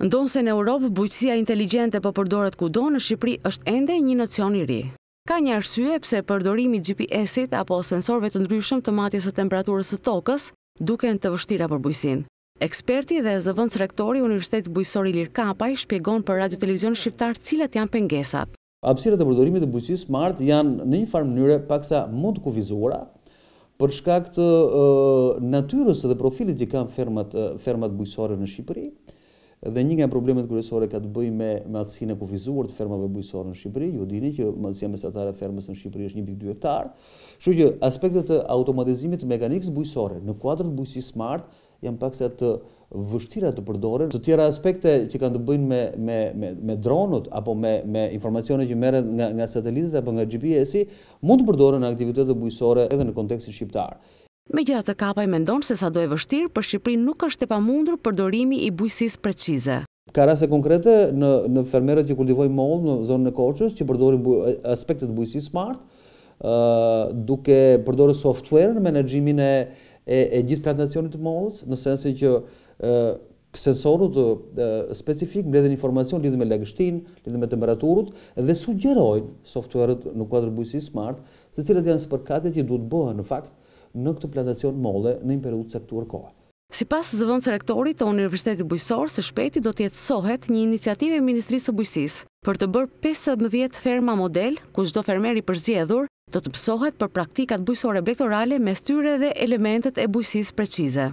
Ndonë se në Europë, bujqësia inteligente për po përdoret ku do në Shqipëri është ende një nocion i ri. Ka një arsye pse përdorimi GPS-it apo sensorve të ndryshëm të matjes e temperaturës të tokës duken të vështira për bujqësin. Eksperti dhe zëvënd së rektori Universitetë Bujësori Lir Kapaj shpjegon për Radio Televizion Shqiptar cilat janë pengesat. Apsire e përdorimit të bujqësis smart janë në një farë mënyre paksa mund të kuvizuara për shkakt natyrës dhe profilit që kam fermat bujësore në Shqipëri, Dhe një nga problemet kryesore ka të bëjë me me e kufizuar të fermave bujqësore në Shqipëri. Ju dini që madhësia mesatare fermës në Shqipëri është 1.2 hektar. Kështu që aspektet e automatizimit të mekanikës në kuadër të bujqësisë smart janë paksa të vështira të përdoren. Të tjera aspekte që kanë të bëjnë me me me dronut apo me me informacionet që merren nga nga satelitet apo nga GPS-i mund të përdoren në të bujësore edhe në kontekstin shqiptar. Me gjitha të kapaj mendon se sa do e vështirë, për Shqipërin nuk është e pa mundur përdorimi i bujësis preqize. Ka rase konkrete në fermerët që kultivojnë mollë në zonën e koqës, që përdorin aspektet bujësis smart, duke përdorin software në menedjimin e gjithë plantacionit mollës, në sensi që sensorut specifik mbledhen informacion lidhë me legështin, lidhë me temperaturut, dhe sugjerojnë softwareët në kuadrë bujësis smart, se cilët janë së përkatet që duhet bëhe në fakt, në këtë plantacion molle në imperiut sektuar kohë. Si pas zëvënd së rektorit të Universitetit Bujësor, së shpeti do tjetë sohet një iniciativë e Ministrisë të Bujësis për të bërë 15 ferma model, ku shdo fermeri për zjedhur, do të pësohet për praktikat bujësore bektorale me styre dhe elementet e bujësis preqize.